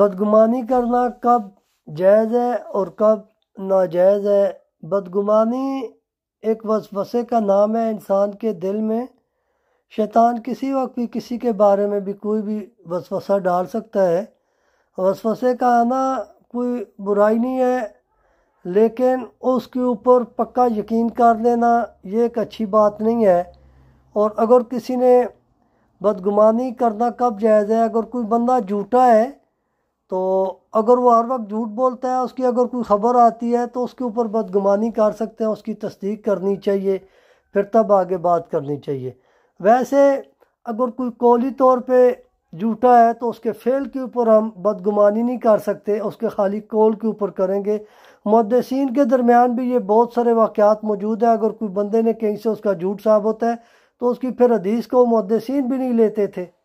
बदगुमानी करना कब जायज़ है और कब नाजायज़ है बदगुमानी एक वसवसे का नाम है इंसान के दिल में शैतान किसी वक्त भी किसी के बारे में भी कोई भी वसवसा डाल सकता है वसवसे का आना कोई बुराई नहीं है लेकिन उसके ऊपर पक्का यकीन कर लेना ये एक अच्छी बात नहीं है और अगर किसी ने बदगुमानी करना कब जायज़ है अगर कोई बंदा झूठा है तो अगर वो हर वक्त झूठ बोलता है उसकी अगर कोई ख़बर आती है तो उसके ऊपर बदगुमानी कर सकते हैं उसकी तस्दीक करनी चाहिए फिर तब आगे बात करनी चाहिए वैसे अगर कोई कौली तौर पे झूठा है तो उसके फेल के ऊपर हम बदगुमानी नहीं कर सकते उसके खाली कौल के ऊपर करेंगे मुद्दसिन के दरमियान भी ये बहुत सारे वाक़ात मौजूद हैं अगर कोई बंदे ने कहीं से उसका झूठ साहब होता है तो उसकी फिर हदीस को मुद्दसिन भी नहीं लेते थे